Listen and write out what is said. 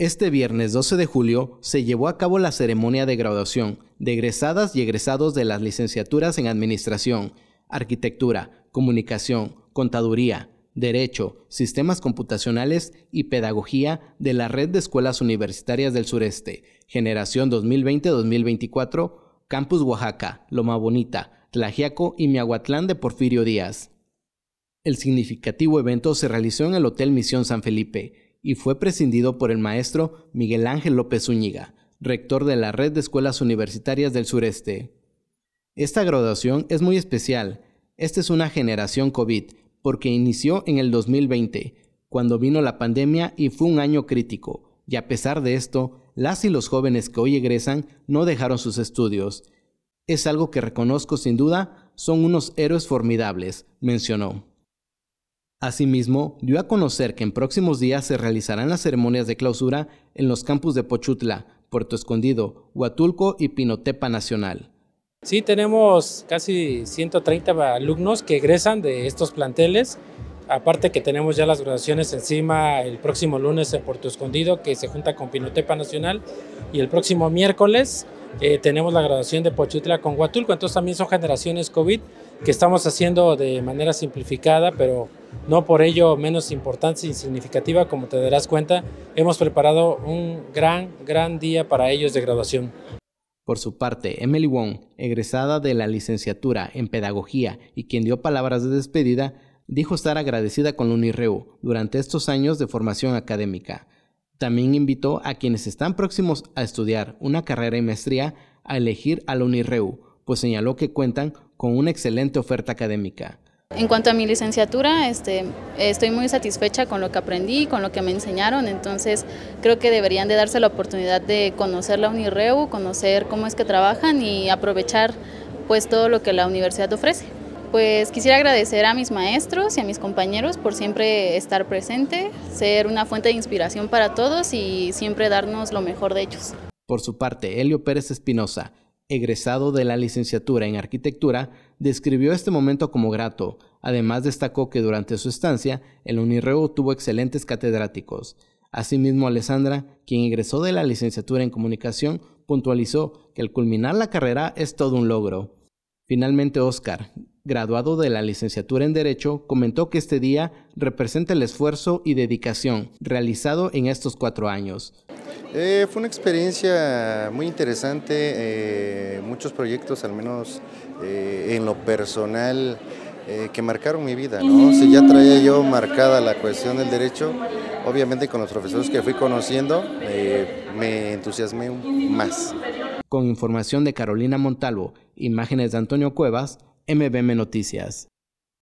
Este viernes 12 de julio se llevó a cabo la ceremonia de graduación de egresadas y egresados de las licenciaturas en Administración, Arquitectura, Comunicación, Contaduría, Derecho, Sistemas Computacionales y Pedagogía de la Red de Escuelas Universitarias del Sureste, Generación 2020-2024, Campus Oaxaca, Loma Bonita, Tlajiaco y Miahuatlán de Porfirio Díaz. El significativo evento se realizó en el Hotel Misión San Felipe y fue prescindido por el maestro Miguel Ángel López Uñiga, rector de la Red de Escuelas Universitarias del Sureste. Esta graduación es muy especial. Esta es una generación COVID, porque inició en el 2020, cuando vino la pandemia y fue un año crítico, y a pesar de esto, las y los jóvenes que hoy egresan no dejaron sus estudios. Es algo que reconozco sin duda, son unos héroes formidables, mencionó. Asimismo, dio a conocer que en próximos días se realizarán las ceremonias de clausura en los campus de Pochutla, Puerto Escondido, Huatulco y Pinotepa Nacional. Sí, tenemos casi 130 alumnos que egresan de estos planteles. Aparte que tenemos ya las graduaciones encima el próximo lunes en Puerto Escondido, que se junta con Pinotepa Nacional, y el próximo miércoles eh, tenemos la graduación de Pochutla con Huatulco. Entonces también son generaciones COVID que estamos haciendo de manera simplificada, pero no por ello menos importante y significativa, como te darás cuenta, hemos preparado un gran, gran día para ellos de graduación. Por su parte, Emily Wong, egresada de la licenciatura en Pedagogía y quien dio palabras de despedida, dijo estar agradecida con la UNIREU durante estos años de formación académica. También invitó a quienes están próximos a estudiar una carrera y maestría a elegir a la UNIREU, pues señaló que cuentan con una excelente oferta académica. En cuanto a mi licenciatura, este, estoy muy satisfecha con lo que aprendí, con lo que me enseñaron, entonces creo que deberían de darse la oportunidad de conocer la UNIREU, conocer cómo es que trabajan y aprovechar pues todo lo que la universidad ofrece. Pues quisiera agradecer a mis maestros y a mis compañeros por siempre estar presente, ser una fuente de inspiración para todos y siempre darnos lo mejor de ellos. Por su parte, Elio Pérez Espinosa, egresado de la licenciatura en arquitectura, describió este momento como grato. Además destacó que durante su estancia, el Unirreo tuvo excelentes catedráticos. Asimismo, Alessandra, quien ingresó de la licenciatura en comunicación, puntualizó que el culminar la carrera es todo un logro. Finalmente, Oscar, graduado de la licenciatura en Derecho, comentó que este día representa el esfuerzo y dedicación realizado en estos cuatro años. Eh, fue una experiencia muy interesante, eh, muchos proyectos, al menos eh, en lo personal, que marcaron mi vida. Si ya traía yo marcada la cuestión del derecho, obviamente con los profesores que fui conociendo, me entusiasmé más. Con información de Carolina Montalvo, imágenes de Antonio Cuevas, MBM Noticias.